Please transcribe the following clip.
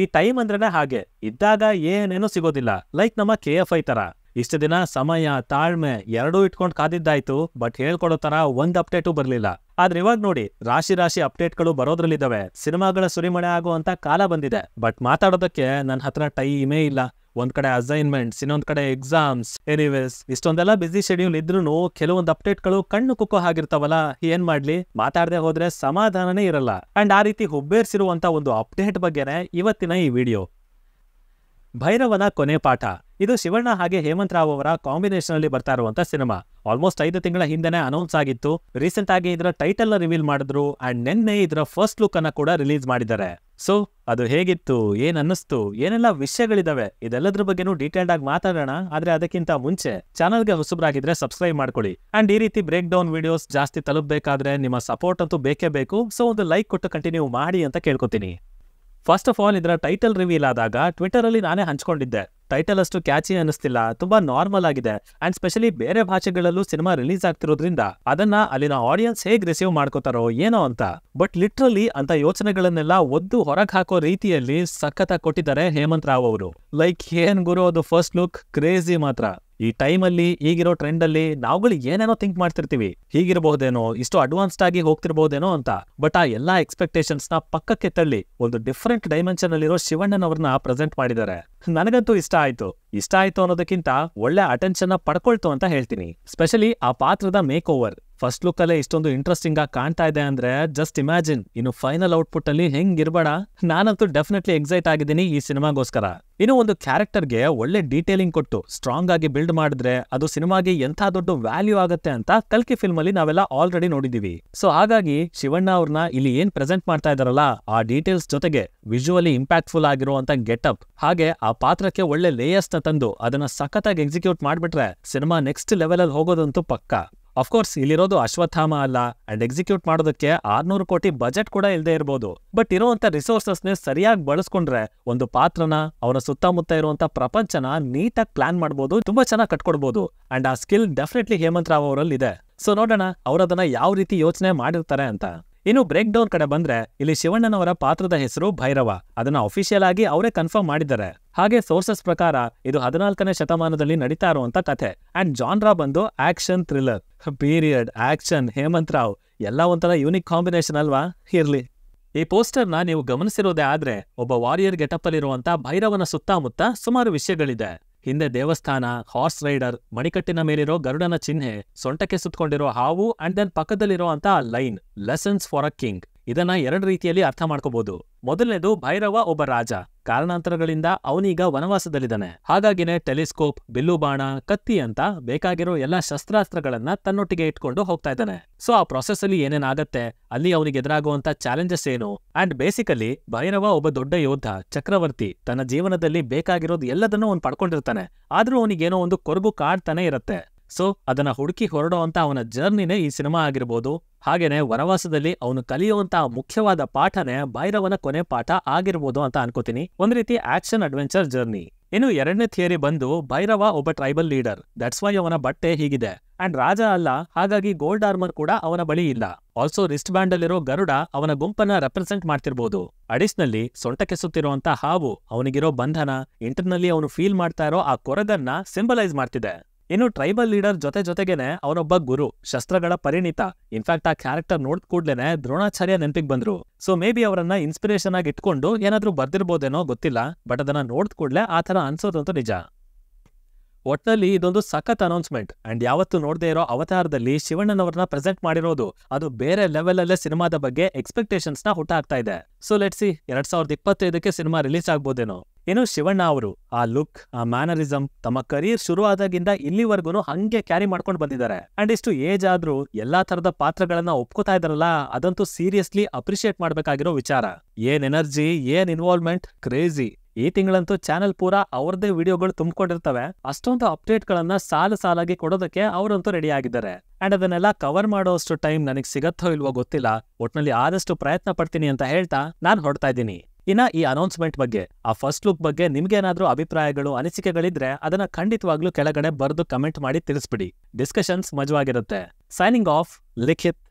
ಈ ಟೈಮ್ ಅಂದ್ರೇನೆ ಹಾಗೆ ಇದ್ದಾಗ ಏನೇನೂ ಸಿಗೋದಿಲ್ಲ ಲೈಕ್ ನಮ್ಮ ಕೆ ಎಫ್ ಐ ತರ ಇಷ್ಟು ದಿನ ಸಮಯ ತಾಳ್ಮೆ ಎರಡೂ ಇಟ್ಕೊಂಡು ಕಾದಿದ್ದಾಯ್ತು ಬಟ್ ಹೇಳ್ಕೊಡೋ ತರ ಒಂದ್ ಅಪ್ಡೇಟು ಬರ್ಲಿಲ್ಲ ಆದ್ರೆ ಇವಾಗ ನೋಡಿ ರಾಶಿ ರಾಶಿ ಅಪ್ಡೇಟ್ಗಳು ಬರೋದ್ರಲ್ಲಿದ್ದಾವೆ ಸಿನಿಮಾಗಳ ಸುರಿಮಳೆ ಆಗುವಂತ ಕಾಲ ಬಂದಿದೆ ಬಟ್ ಮಾತಾಡೋದಕ್ಕೆ ನನ್ನ ಹತ್ರ ಟೈಮೇ ಇಲ್ಲ ಒಂದ್ ಕಡೆ ಅಸೈನ್ಮೆಂಟ್ಸ್ ಇನ್ನೊಂದ್ ಕಡೆ ಎಕ್ಸಾಮ್ಸ್ ಎನಿವೇಸ್ ಇಷ್ಟೊಂದೆಲ್ಲ ಬಿಸಿ ಶೆಡ್ಯೂಲ್ ಇದ್ರು ಕೆಲವೊಂದ್ ಅಪ್ಡೇಟ್ಗಳು ಕಣ್ಣು ಕುಕ್ಕು ಆಗಿರ್ತಾವಲ್ಲ ಏನ್ ಮಾಡ್ಲಿ ಮಾತಾಡದೆ ಹೋದ್ರೆ ಸಮಾಧಾನನೇ ಇರಲ್ಲ ಅಂಡ್ ಆ ರೀತಿ ಹುಬ್ಬೇರ್ಸಿರುವಂತ ಒಂದು ಅಪ್ಡೇಟ್ ಬಗ್ಗೆನೆ ಇವತ್ತಿನ ಈ ವಿಡಿಯೋ ಭೈರವನ ಕೊನೆ ಪಾಠ ಇದು ಶಿವಣ್ಣ ಹಾಗೆ ಹೇಮಂತ್ ರಾವ್ ಅವರ ಕಾಂಬಿನೇಷನ್ ಅಲ್ಲಿ ಬರ್ತಾ ಇರುವಂತ ಸಿನಿಮಾ ಆಲ್ಮೋಸ್ಟ್ ಐದು ತಿಂಗಳ ಹಿಂದೆನೆ ಅನೌನ್ಸ್ ಆಗಿತ್ತು ರೀಸೆಂಟ್ ಆಗಿ ಇದರ ಟೈಟಲ್ ನ ರಿವೀಲ್ ಮಾಡಿದ್ರು ಅಂಡ್ ನಿನ್ನೆ ಇದರ ಫಸ್ಟ್ ಲುಕ್ ಅನ್ನ ಕೂಡ ರಿಲೀಸ್ ಮಾಡಿದ್ದಾರೆ ಸೊ ಅದು ಹೇಗಿತ್ತು ಏನ್ ಅನ್ನಿಸ್ತು ಏನೆಲ್ಲ ವಿಷಯಗಳಿದಾವೆ ಇದೆಲ್ಲದ್ರ ಬಗ್ಗೆನೂ ಡೀಟೇಲ್ಡ್ ಆಗಿ ಮಾತಾಡೋಣ ಆದ್ರೆ ಅದಕ್ಕಿಂತ ಮುಂಚೆ ಚಾನಲ್ಗೆ ಹೊಸಬ್ರಾಗಿದ್ರೆ ಸಬ್ಸ್ಕ್ರೈಬ್ ಮಾಡ್ಕೊಳ್ಳಿ ಅಂಡ್ ಈ ರೀತಿ ಬ್ರೇಕ್ ಡೌನ್ ವಿಡಿಯೋಸ್ ಜಾಸ್ತಿ ತಲುಪಬೇಕಾದ್ರೆ ನಿಮ್ಮ ಸಪೋರ್ಟ್ ಅಂತೂ ಬೇಕೇ ಬೇಕು ಸೊ ಒಂದು ಲೈಕ್ ಕೊಟ್ಟು ಕಂಟಿನ್ಯೂ ಮಾಡಿ ಅಂತ ಕೇಳ್ಕೊತೀನಿ ಫಸ್ಟ್ ಆಫ್ ಆಲ್ ಇದರ ಟೈಟಲ್ ರಿವೀಲ್ ಆದಾಗ ಟ್ವಿಟರಲ್ಲಿ ನಾನೇ ಹಂಚ್ಕೊಂಡಿದ್ದೆ ಟೈಟಲ್ ಅಷ್ಟು ಕ್ಯಾಚಿ ಅನಿಸ್ತಿಲ್ಲ ತುಂಬಾ ನಾರ್ಮಲ್ ಆಗಿದೆ ಅಂಡ್ ಸ್ಪೆಷಲಿ ಬೇರೆ ಭಾಷೆಗಳಲ್ಲೂ ಸಿನಿಮಾ ರಿಲೀಸ್ ಆಗ್ತಿರೋದ್ರಿಂದ ಅದನ್ನ ಅಲ್ಲಿನ ಆಡಿಯನ್ಸ್ ಹೇಗ್ ರಿಸೀವ್ ಮಾಡ್ಕೋತಾರೋ ಏನೋ ಅಂತ ಬಟ್ ಲಿಟ್ರಲಿ ಅಂತ ಯೋಚನೆಗಳನ್ನೆಲ್ಲ ಒದ್ದು ಹೊರಗೆ ಹಾಕೋ ರೀತಿಯಲ್ಲಿ ಸಖತ ಕೊಟ್ಟಿದ್ದಾರೆ ಹೇಮಂತ್ ರಾವ್ ಅವರು ಲೈಕ್ ಏನ್ ಗುರು ಅದು ಫಸ್ಟ್ ಲುಕ್ ಕ್ರೇಜಿ ಮಾತ್ರ ಈ ಟೈಮಲ್ಲಿ ಈಗಿರೋ ಟ್ರೆಂಡಲ್ಲಿ ನಾವುಗಳು ಏನೇನೋ ಥಿಂಕ್ ಮಾಡ್ತಿರ್ತೀವಿ ಹೀಗಿರಬಹುದೇನೋ ಇಷ್ಟು ಅಡ್ವಾನ್ಸ್ಡ್ ಆಗಿ ಹೋಗ್ತಿರಬಹುದೇನೋ ಅಂತ ಬಟ್ ಆ ಎಲ್ಲಾ ಎಕ್ಸ್ಪೆಕ್ಟೇಷನ್ಸ್ನ ಪಕ್ಕಕ್ಕೆ ತಳ್ಳಿ ಒಂದು ಡಿಫ್ರೆಂಟ್ ಡೈಮೆನ್ಷನ್ ಅಲ್ಲಿರೋ ಶಿವಣ್ಣನವ್ರನ್ನ ಪ್ರೆಸೆಂಟ್ ಮಾಡಿದ್ದಾರೆ ನನಗಂತೂ ಇಷ್ಟ ಆಯ್ತು ಇಷ್ಟ ಆಯ್ತು ಅನ್ನೋದಕ್ಕಿಂತ ಒಳ್ಳೆ ಅಟೆನ್ಷನ್ ಪಡ್ಕೊಳ್ತು ಅಂತ ಹೇಳ್ತೀನಿ ಸ್ಪೆಷಲಿ ಆ ಪಾತ್ರದ ಮೇಕ್ ಓವರ್ ಫಸ್ಟ್ ಲುಕ್ಕಲ್ಲೇ ಇಷ್ಟೊಂದು ಇಂಟ್ರೆಸ್ಟಿಂಗ್ ಆಗಿ ಕಾಣ್ತಾ ಇದೆ ಅಂದ್ರೆ ಜಸ್ಟ್ ಇಮ್ಯಾಜಿನ್ ಇನ್ನು ಫೈನಲ್ ಔಟ್ಪುಟ್ ಅಲ್ಲಿ ಇರ್ಬೇಡ ನಾನಂತೂ ಡೆಫಿನೆಟ್ಲಿ ಎಕ್ಸೈಟ್ ಆಗಿದ್ದೀನಿ ಈ ಸಿನಿಮಾಗೋಸ್ಕರ ಇನ್ನು ಒಂದು ಗೆ ಒಳ್ಳೆ ಡೀಟೇಲಿಂಗ್ ಕೊಟ್ಟು ಸ್ಟ್ರಾಂಗ್ ಆಗಿ ಬಿಲ್ಡ್ ಮಾಡಿದ್ರೆ ಅದು ಸಿನಿಮಾಗೆ ಎಂಥ ದೊಡ್ಡ ವ್ಯಾಲ್ಯೂ ಆಗುತ್ತೆ ಅಂತ ಕಲ್ಕಿ ಫಿಲ್ಮ್ ಅಲ್ಲಿ ನಾವೆಲ್ಲ ಆಲ್ರೆಡಿ ನೋಡಿದೀವಿ ಸೊ ಹಾಗಾಗಿ ಶಿವಣ್ಣ ಅವ್ರನ್ನ ಇಲ್ಲಿ ಏನ್ ಪ್ರೆಸೆಂಟ್ ಮಾಡ್ತಾ ಇದಾರಲ್ಲ ಆ ಡೀಟೇಲ್ಸ್ ಜೊತೆಗೆ ವಿಜುವಲಿ ಇಂಪ್ಯಾಕ್ಟ್ಫುಲ್ ಆಗಿರುವಂತ ಗೆಟಪ್ ಹಾಗೆ ಆ ಪಾತ್ರಕ್ಕೆ ಒಳ್ಳೆ ಲೇಯರ್ಸ್ ನ ತಂದು ಅದನ್ನ ಸಖತ್ತಾಗಿ ಎಕ್ಸಿಕ್ಯೂಟ್ ಮಾಡ್ಬಿಟ್ರೆ ಸಿನಿಮಾ ನೆಕ್ಸ್ಟ್ ಲೆವೆಲ್ ಅಲ್ಲಿ ಹೋಗೋದಂತೂ ಪಕ್ಕ ಅಫ್ಕೋರ್ಸ್ ಇಲ್ಲಿರೋದು ಅಶ್ವತ್ಥಾಮ ಅಲ್ಲ ಅಂಡ್ ಎಕ್ಸಿಕ್ಯೂಟ್ ಮಾಡೋದಕ್ಕೆ ಆರ್ನೂರು ಕೋಟಿ ಬಜೆಟ್ ಕೂಡ ಇಲ್ಲದೆ ಇರಬಹುದು ಬಟ್ ಇರುವಂತ ರಿಸೋರ್ಸಸ್ನೇ ಸರಿಯಾಗಿ ಬಳಸ್ಕೊಂಡ್ರೆ ಒಂದು ಪಾತ್ರನ ಅವನ ಸುತ್ತಮುತ್ತ ಇರುವಂತ ಪ್ರಪಂಚನ ನೀಟಾಗಿ ಪ್ಲಾನ್ ಮಾಡಬಹುದು ತುಂಬಾ ಚೆನ್ನಾಗಿ ಕಟ್ಕೊಡ್ಬೋದು ಅಂಡ್ ಆ ಸ್ಕಿಲ್ ಡೆಫಿನೆಟ್ಲಿ ಹೇಮಂತ್ ರಾವ್ ಅವರಲ್ಲಿ ಇದೆ ಸೊ ನೋಡೋಣ ಅವರದನ್ನ ಯಾವ ರೀತಿ ಯೋಚನೆ ಮಾಡಿರ್ತಾರೆ ಅಂತ ಇನ್ನು ಬ್ರೇಕ್ ಡೌನ್ ಕಡೆ ಬಂದ್ರೆ ಇಲ್ಲಿ ಶಿವಣ್ಣನವರ ಪಾತ್ರದ ಹೆಸರು ಭೈರವ ಅದನ್ನ ಅಫಿಷಿಯಲ್ ಆಗಿ ಅವರೇ ಕನ್ಫರ್ಮ್ ಮಾಡಿದ್ದಾರೆ ಹಾಗೆ ಸೋರ್ಸಸ್ ಪ್ರಕಾರ ಇದು ಹದಿನಾಲ್ಕನೇ ಶತಮಾನದಲ್ಲಿ ನಡೀತಾ ಇರುವಂತ ಕಥೆ ಅಂಡ್ ಜಾನ್ರಾ ಬಂದು action thriller period action Hemanth Rao ಎಲ್ಲ ಒಂಥರ ಯೂನಿಕ್ ಕಾಂಬಿನೇಷನ್ ಅಲ್ವಾ ಇರ್ಲಿ ಈ ಪೋಸ್ಟರ್ನ ನೀವು ಗಮನಿಸಿರೋದೇ ಆದ್ರೆ ಒಬ್ಬ ವಾರಿಯರ್ ಗೆಟಪ್ ಅಲ್ಲಿರುವಂತ ಭೈರವನ ಸುತ್ತಮುತ್ತ ಸುಮಾರು ವಿಷಯಗಳಿದೆ ಹಿಂದೆ ದೇವಸ್ಥಾನ ಹಾರ್ಸ್ ರೈಡರ್ ಮಣಿಕಟ್ಟಿನ ಮೇಲಿರೋ ಗರುಡನ ಚಿಹ್ನೆ ಸೊಂಟಕ್ಕೆ ಸುತ್ತಕೊಂಡಿರೋ ಹಾವು ಅಂಡ್ ದೆನ್ ಪಕ್ಕದಲ್ಲಿರೋ ಅಂತ line lessons for a king ಇದನ್ನ ಎರಡು ರೀತಿಯಲ್ಲಿ ಅರ್ಥ ಮಾಡ್ಕೋಬಹುದು ಮೊದಲನೇದು ಭೈರವ ಒಬ್ಬ ರಾಜ ಕಾರಣಾಂತರಗಳಿಂದ ಅವನೀಗ ವನವಾಸದಲ್ಲಿದ್ದಾನೆ ಹಾಗಾಗಿನೇ ಟೆಲಿಸ್ಕೋಪ್ ಬಿಲ್ಲುಬಾಣ ಕತ್ತಿ ಅಂತ ಬೇಕಾಗಿರೋ ಎಲ್ಲಾ ಶಸ್ತ್ರಾಸ್ತ್ರಗಳನ್ನ ತನ್ನೊಟ್ಟಿಗೆ ಇಟ್ಕೊಂಡು ಹೋಗ್ತಾ ಇದ್ದಾನೆ ಸೊ ಆ ಪ್ರೊಸೆಸ್ ಅಲ್ಲಿ ಏನೇನಾಗತ್ತೆ ಅಲ್ಲಿ ಅವನಿಗೆ ಎದುರಾಗುವಂತ ಚಾಲೆಂಜಸ್ ಏನು ಅಂಡ್ ಬೇಸಿಕಲಿ ಭೈರವ ಒಬ್ಬ ದೊಡ್ಡ ಯೋಧ ಚಕ್ರವರ್ತಿ ತನ್ನ ಜೀವನದಲ್ಲಿ ಬೇಕಾಗಿರೋದು ಎಲ್ಲದನ್ನೂ ಅವ್ನು ಪಡ್ಕೊಂಡಿರ್ತಾನೆ ಆದ್ರೂ ಅವನಿಗೇನೋ ಒಂದು ಕೊರಗು ಕಾಡ್ತಾನೆ ಇರತ್ತೆ ಸೊ ಅದನ್ನ ಹುಡುಕಿ ಹೊರಡೋ ಅಂತ ಅವನ ಜರ್ನಿನೇ ಈ ಸಿನಿಮಾ ಆಗಿರ್ಬೋದು ಹಾಗೇನೆ ವನವಾಸದಲ್ಲಿ ಅವನು ಕಲಿಯುವಂತಹ ಮುಖ್ಯವಾದ ಪಾಠನೇ ಭೈರವನ ಕೊನೆ ಪಾಠ ಆಗಿರ್ಬೋದು ಅಂತ ಅನ್ಕೋತೀನಿ ಒಂದ್ ರೀತಿ ಆಕ್ಷನ್ ಅಡ್ವೆಂಚರ್ ಜರ್ನಿ ಇನ್ನು ಎರಡನೇ ಥಿಯರಿ ಬಂದು ಭೈರವ ಒಬ್ಬ ಟ್ರೈಬಲ್ ಲೀಡರ್ ದಟ್ಸ್ ವೈ ಅವನ ಬಟ್ಟೆ ಹೀಗಿದೆ ಅಂಡ್ ರಾಜ ಅಲ್ಲ ಹಾಗಾಗಿ ಗೋಲ್ಡ್ ಆರ್ಮರ್ ಕೂಡ ಅವನ ಬಳಿ ಇಲ್ಲ ಆಲ್ಸೋ ರಿಸ್ಟ್ ಬ್ಯಾಂಡ್ ಅಲ್ಲಿರೋ ಗರುಡ ಅವನ ಗುಂಪನ್ನ ರೆಪ್ರೆಸೆಂಟ್ ಮಾಡ್ತಿರ್ಬೋದು ಅಡಿಷ್ನಲ್ಲಿ ಸೊಂಟ ಕೆಸುತ್ತಿರುವಂತಹ ಹಾವು ಅವನಿಗಿರೋ ಬಂಧನ ಇಂಟರ್ನಲ್ಲಿ ಅವನು ಫೀಲ್ ಮಾಡ್ತಾ ಇರೋ ಆ ಕೊರದನ್ನ ಸಿಂಬಲೈಸ್ ಮಾಡ್ತಿದೆ ಇನ್ನು ಟ್ರೈಬಲ್ ಲೀಡರ್ ಜೊತೆ ಜೊತೆಗೇನೆ ಅವನೊಬ್ಬ ಗುರು ಶಸ್ತ್ರಗಳ ಪರಿಣಿತ ಇನ್ಫ್ಯಾಕ್ಟ್ ಆ ಕ್ಯಾರೆಕ್ಟರ್ ನೋಡಿದ ಕೂಡ್ಲೇನೆ ದ್ರೋಣಾಚಾರ್ಯ ನೆನಪಿಗೆ ಬಂದ್ರು ಸೊ ಮೇ ಬಿ ಅವರನ್ನ ಇನ್ಸ್ಪಿರೇಷನ್ ಆಗಿ ಇಟ್ಕೊಂಡು ಏನಾದ್ರೂ ಬರ್ದಿರ್ಬೋದೇನೋ ಗೊತ್ತಿಲ್ಲ ಬಟ್ ಅದನ್ನ ನೋಡಿದ ಕೂಡ್ಲೆ ಆ ತರ ಅನ್ಸೋದಂತೂ ನಿಜ ಒಟ್ನಲ್ಲಿ ಇದೊಂದು ಸಖತ್ ಅನೌನ್ಸ್ಮೆಂಟ್ ಅಂಡ್ ಯಾವತ್ತು ನೋಡದೆ ಇರೋ ಅವತಾರದಲ್ಲಿ ಶಿವಣ್ಣನವರನ್ನ ಪ್ರೆಸೆಂಟ್ ಮಾಡಿರೋದು ಅದು ಬೇರೆ ಲೆವೆಲ್ ಅಲ್ಲೇ ಸಿನಿಮಾದ ಬಗ್ಗೆ ಎಕ್ಸ್ಪೆಕ್ಟೇಷನ್ಸ್ ನ ಆಗ್ತಾ ಇದೆ ಸೊ ಲೆಟ್ ಸಿ ಎರಡ್ ಸಾವಿರದ ಇಪ್ಪತ್ತೈದಕ್ಕೆ ಸಿನಿಮಾ ರಿಲೀಸ್ ಆಗ್ಬೋದೇನೋ ಏನು ಶಿವಣ್ಣ ಅವರು ಆ ಲುಕ್ ಆ ಮ್ಯಾನರಿಸಮ್ ತಮ್ಮ ಕರಿಯರ್ ಶುರುವಾದಾಗಿಂದ ಇಲ್ಲಿವರೆಗೂ ಹಂಗೆ ಕ್ಯಾರಿ ಮಾಡ್ಕೊಂಡು ಬಂದಿದ್ದಾರೆ ಅಂಡ್ ಇಷ್ಟು ಏಜ್ ಆದ್ರೂ ಎಲ್ಲಾ ತರದ ಪಾತ್ರಗಳನ್ನ ಒಪ್ಕೋತಾ ಇದಾರಲ್ಲ ಅದಂತೂ ಸೀರಿಯಸ್ಲಿ ಅಪ್ರಿಶಿಯೇಟ್ ಮಾಡ್ಬೇಕಾಗಿರೋ ವಿಚಾರ ಏನ್ ಎನರ್ಜಿ ಏನ್ ಇನ್ವಾಲ್ವ್ಮೆಂಟ್ ಕ್ರೇಜಿ ಈ ತಿಂಗಳಂತೂ ಚಾನೆಲ್ ಪೂರಾ ಅವರದೇ ವಿಡಿಯೋಗಳು ತುಂಬಿಕೊಂಡಿರ್ತವೆ ಅಷ್ಟೊಂದು ಅಪ್ಡೇಟ್ ಗಳನ್ನ ಸಾಲು ಸಾಲಾಗಿ ಕೊಡೋದಕ್ಕೆ ಅವರಂತೂ ರೆಡಿ ಆಗಿದ್ದಾರೆ ಅಂಡ್ ಅದನ್ನೆಲ್ಲ ಕವರ್ ಮಾಡೋಷ್ಟು ಟೈಮ್ ನನಗೆ ಸಿಗತ್ತೋ ಇಲ್ವೋ ಗೊತ್ತಿಲ್ಲ ಒಟ್ನಲ್ಲಿ ಆದಷ್ಟು ಪ್ರಯತ್ನ ಪಡ್ತೀನಿ ಅಂತ ಹೇಳ್ತಾ ನಾನು ಹೊಡ್ತಾ ಇದ್ದೀನಿ ಇನ್ನ ಈ ಅನೌನ್ಸ್ಮೆಂಟ್ ಬಗ್ಗೆ ಆ ಫಸ್ಟ್ ಲುಕ್ ಬಗ್ಗೆ ನಿಮ್ಗೇನಾದ್ರೂ ಅಭಿಪ್ರಾಯಗಳು ಅನಿಸಿಕೆಗಳಿದ್ರೆ ಅದನ್ನ ಖಂಡಿತವಾಗ್ಲೂ ಕೆಳಗಡೆ ಬರೆದು ಕಮೆಂಟ್ ಮಾಡಿ ತಿಳಿಸ್ಬಿಡಿ ಡಿಸ್ಕಷನ್ಸ್ ಮಜವಾಗಿರುತ್ತೆ ಸೈನಿಂಗ್ ಆಫ್ ಲಿಖಿತ್